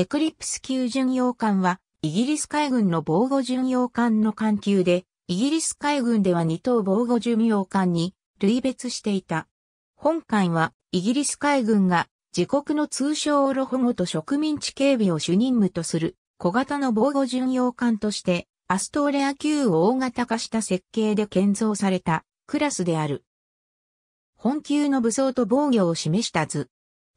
エクリプス級巡洋艦は、イギリス海軍の防護巡洋艦の艦級で、イギリス海軍では2等防護巡洋艦に類別していた。本艦は、イギリス海軍が自国の通称オロ保護と植民地警備を主任務とする小型の防護巡洋艦としてアストーレア級を大型化した設計で建造されたクラスである。本級の武装と防御を示した図。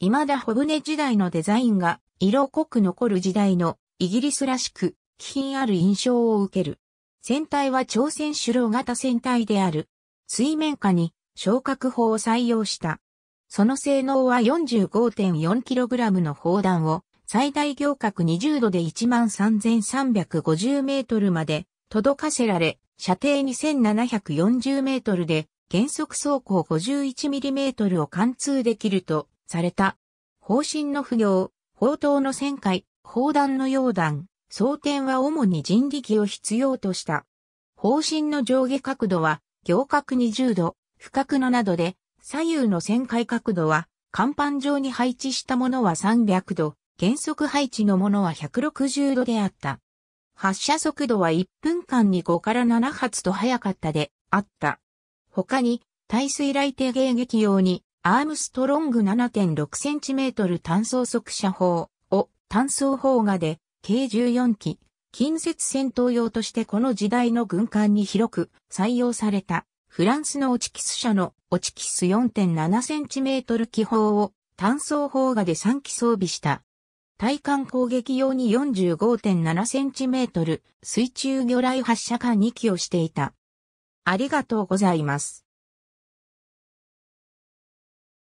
未だ小舟時代のデザインが色濃く残る時代のイギリスらしく、気品ある印象を受ける。船体は朝鮮主郎型船体である。水面下に昇格砲を採用した。その性能は 45.4kg の砲弾を最大行角20度で 13,350m まで届かせられ、射程 2740m で原則走行 51mm を貫通できるとされた。方針の不行、砲塔の旋回、砲弾の溶弾、装填は主に人力を必要とした。砲身の上下角度は、行角20度、深角のなどで、左右の旋回角度は、甲板上に配置したものは300度、減速配置のものは160度であった。発射速度は1分間に5から7発と速かったであった。他に、耐水雷艇迎撃用にアームストロング 7.6cm 単装速射砲を単装砲画で計14機、近接戦闘用としてこの時代の軍艦に広く採用されたフランスのオチキス社のオチキス 4.7cm 機砲を単装砲画で3機装備した。対艦攻撃用に 45.7cm 水中魚雷発射管2機をしていた。ありがとうございます。